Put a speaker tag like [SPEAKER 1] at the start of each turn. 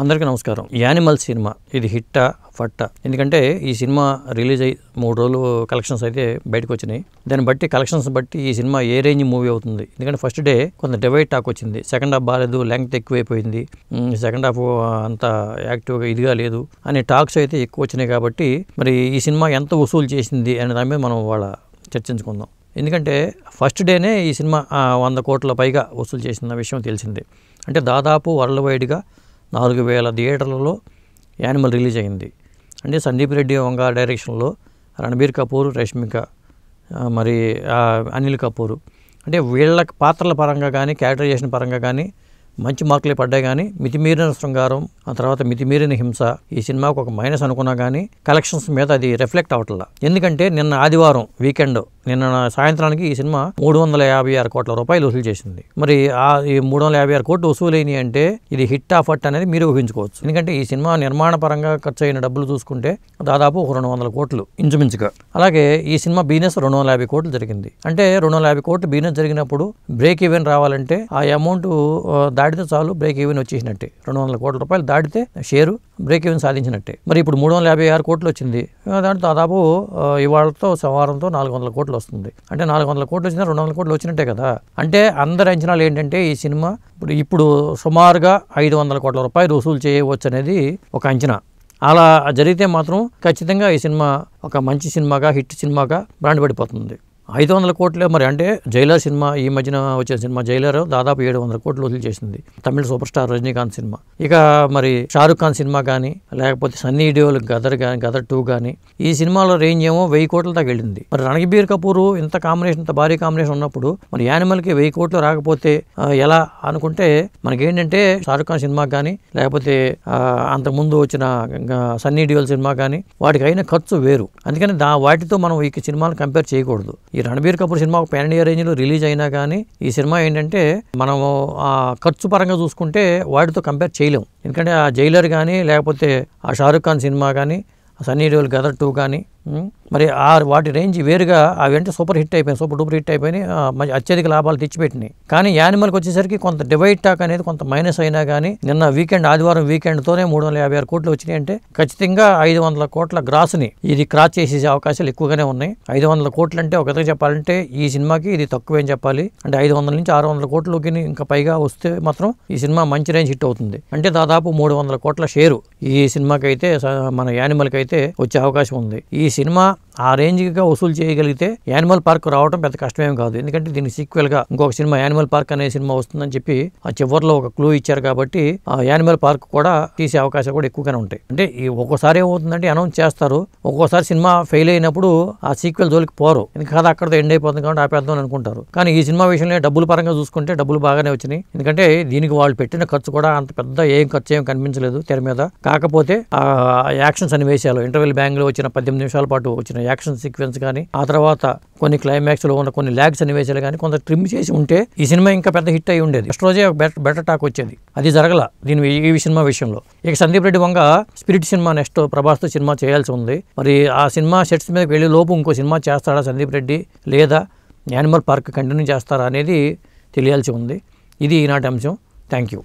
[SPEAKER 1] అందరికీ నమస్కారం animal cinema ఇది హిట్టా ఫట్టా ఎందుకంటే ఈ సినిమా రిలీజ్ అయ్యి మూడు రోజులు కలెక్షన్స్ అయితే బయటకు వచ్చినాయి దాన్ని బట్టి కలెక్షన్స్ బట్టి ఈ సినిమా ఏ రేంజ్ మూవీ అవుతుంది ఎందుకంటే ఫస్ట్ డే కొంత డివైడ్ టాక్ వచ్చింది సెకండ్ హాఫ్ బాగాలేదు లెంగ్త్ ఎక్కువైపోయింది సెకండ్ హాఫ్ అంత యాక్టివ్గా ఇదిగా లేదు అనే టాక్స్ అయితే ఎక్కువ వచ్చినాయి కాబట్టి మరి ఈ సినిమా ఎంత వసూలు చేసింది అనే దాని మీద మనం వాళ్ళ చర్చించుకుందాం ఎందుకంటే ఫస్ట్ డేనే ఈ సినిమా వంద కోట్ల పైగా వసూలు చేసిన విషయం తెలిసిందే అంటే దాదాపు వరల్డ్ వైడ్గా నాలుగు వేల థియేటర్లలో యానిమల్ రిలీజ్ అయింది అంటే సందీప్ రెడ్డి వంగ డైరెక్షన్లో రణబీర్ కపూర్ రష్మిక మరి అనిల్ కపూర్ అంటే వీళ్ళ పాత్రల పరంగా కానీ క్యారెక్టరైజేషన్ పరంగా కానీ మంచి మార్కులే పడ్డాయి కానీ మితిమీరిన శృంగారం ఆ తర్వాత మితిమీరిన హింస ఈ సినిమాకు ఒక మైనస్ అనుకున్నా కానీ కలెక్షన్స్ మీద అది రిఫ్లెక్ట్ అవట్లా ఎందుకంటే నిన్న ఆదివారం వీకెండ్ నిన్న సాయంత్రానికి ఈ సినిమా మూడు వందల యాభై ఆరు కోట్ల రూపాయలు వసూలు చేసింది మరి ఆ ఈ మూడు వందల యాభై ఆరు కోట్లు వసూలైనవి అంటే ఇది హిట్ ఆఫ్ అట్ అనేది మీరు ఊహించుకోవచ్చు ఎందుకంటే ఈ సినిమా నిర్మాణ పరంగా ఖర్చు అయిన డబ్బులు చూసుకుంటే దాదాపు ఒక రెండు వందల కోట్లు ఇంచుమించుగా అలాగే ఈ సినిమా బిజినెస్ రెండు వందల యాభై కోట్లు జరిగింది అంటే రెండు వందల యాభై కోట్లు బిజినెస్ జరిగినప్పుడు బ్రేక్ ఈవెన్ రావాలంటే ఆ అమౌంట్ దాటితే చాలు బ్రేక్ ఈవెన్ వచ్చేసినట్టే రెండు వందల కోట్ల రూపాయలు దాటితే షేరు బ్రేక్ ఈవెన్ సాధించినట్టే మరి ఇప్పుడు మూడు వందల యాభై ఆరు కోట్లు వచ్చింది దాంట్లో దాదాపు ఇవాళతో సోమవారంతో నాలుగు వందల కోట్లు వస్తుంది అంటే నాలుగు వందల కోట్లు వచ్చినా రెండు వందల కోట్లు వచ్చినట్టే కదా అంటే అందరి అంచనాలు ఏంటంటే ఈ సినిమా ఇప్పుడు ఇప్పుడు సుమారుగా ఐదు వందల కోట్ల రూపాయలు వసూలు చేయవచ్చు అనేది ఒక అంచనా అలా జరిగితే మాత్రం ఖచ్చితంగా ఈ సినిమా ఒక మంచి సినిమాగా హిట్ సినిమాగా బ్రాండ్ పడిపోతుంది ఐదు వందల కోట్లే మరి అంటే జైలర్ సినిమా ఈ మధ్యన వచ్చిన సినిమా జైలర్ దాదాపు ఏడు వందల కోట్లు వదిలి చేసింది Tamil super star Rajinikanth cinema ఇక మరి షారుఖ్ ఖాన్ సినిమా కానీ లేకపోతే సన్నీ డియోల్ గదర్ కానీ గదర్ టూ కానీ ఈ సినిమాలో రేంజ్ ఏమో వెయ్యి కోట్ల దాకా వెళ్ళింది మరి రణబీర్ కపూర్ ఇంత కాంబినేషన్ ఇంత భారీ కాంబినేషన్ ఉన్నప్పుడు మరి యానిమల్కి వెయ్యి కోట్లు రాకపోతే ఎలా అనుకుంటే మనకేంటంటే షారుఖ్ ఖాన్ సినిమా కానీ లేకపోతే అంతకుముందు వచ్చిన సన్నీ డియోల్ సినిమా కానీ వాటికి అయిన ఖర్చు వేరు అందుకని దా వాటితో మనం ఈ సినిమాలు కంపేర్ చేయకూడదు ఈ రణబీర్ కపూర్ సినిమా ఒక పాన్ ఇండియా రేంజ్లో రిలీజ్ అయినా కానీ ఈ సినిమా ఏంటంటే మనము ఖర్చు పరంగా చూసుకుంటే వాటితో కంపేర్ చేయలేము ఎందుకంటే ఆ జైలర్ కానీ లేకపోతే ఆ షారుఖ్ ఖాన్ సినిమా కానీ సన్నీ డియోల్ గదర్ టూ కానీ మరి ఆ వాటి రేంజ్ వేరుగా అవి అంటే సూపర్ హిట్ అయిపోయినాయి సూపర్ డూపర్ హిట్ అయిపోయినాయి అత్యధిక లాభాలు తెచ్చిపెట్టినాయి కానీ యానిమల్కి వచ్చేసరికి కొంత డివైడ్ టాక్ అనేది కొంత మైనస్ అయినా కానీ నిన్న వీకెండ్ ఆదివారం వీకెండ్తోనే మూడు వందల యాభై ఆరు కోట్లు వచ్చినాయి అంటే ఖచ్చితంగా ఐదు వందల కోట్ల గ్రాస్ని ఇది క్రాస్ చేసే అవకాశాలు ఎక్కువగానే ఉన్నాయి ఐదు వందల కోట్లు అంటే ఒక చెప్పాలంటే ఈ సినిమాకి ఇది తక్కువేం చెప్పాలి అంటే ఐదు వందల నుంచి ఆరు వందల కోట్లకి ఇంకా పైగా వస్తే మాత్రం ఈ సినిమా మంచి రేంజ్ హిట్ అవుతుంది అంటే దాదాపు మూడు వందల కోట్ల షేరు ఈ సినిమాకి అయితే మన యానిమల్కి అయితే వచ్చే అవకాశం ఉంది ఈ సినిమా ఆ రేంజ్గా వసూలు చేయగలిగితే యానిమల్ పార్క్ రావడం పెద్ద కష్టమేం కాదు ఎందుకంటే దీనికి సీక్వెల్గా ఇంకొక సినిమా యానిమల్ పార్క్ అనే సినిమా వస్తుందని చెప్పి ఆ చివరిలో ఒక క్లూ ఇచ్చారు కాబట్టి ఆ యానిమల్ పార్క్ కూడా తీసే అవకాశం కూడా ఎక్కువగానే ఉంటాయి అంటే ఈ ఒక్కోసారి ఏమవుతుందంటే అనౌన్స్ చేస్తారు ఒక్కోసారి సినిమా ఫెయిల్ అయినప్పుడు ఆ సీక్వెల్ జోలికి పోరు ఎందుకంటే కథ అక్కడతో ఎండ్ అయిపోతుంది కాబట్టి ఆపేద్దాం అనుకుంటారు కానీ ఈ సినిమా విషయంలో డబ్బుల పరంగా చూసుకుంటే డబ్బులు బాగానే వచ్చినాయి ఎందుకంటే దీనికి వాళ్ళు పెట్టిన ఖర్చు కూడా అంత పెద్ద ఏం ఖర్చు ఏం కనిపించలేదు తెర మీద కాకపోతే ఆ యాక్షన్స్ అని వేశాలు ఇంటర్వెల్ బ్యాంగ్లో వచ్చిన పద్దెనిమిది నిమిషాల పాటు వచ్చిన యాక్షన్ సీక్వెన్స్ కానీ ఆ తర్వాత కొన్ని క్లైమాక్స్ లో ఉన్న కొన్ని ల్యాగ్ సన్నివేశాలు కానీ కొంత ట్రిమ్ చేసి ఉంటే ఈ సినిమా ఇంకా పెద్ద హిట్ అయి ఉండేది ఫస్ట్ రోజే బెటర్ టాక్ వచ్చేది అది జరగల దీని ఈ సినిమా విషయంలో ఇక Sandeep Reddy Vanga spirit cinema next ప్రభాస్తో సినిమా చేయాల్సి ఉంది మరి ఆ సినిమా సెట్స్ మీద వెళ్ళే లోపు ఇంకో సినిమా చేస్తాడా సందీప్ రెడ్డి లేదా యానిమల్ పార్క్ కంటిన్యూ చేస్తారా అనేది తెలియాల్సి ఉంది ఇది ఈనాటి అంశం థ్యాంక్ యూ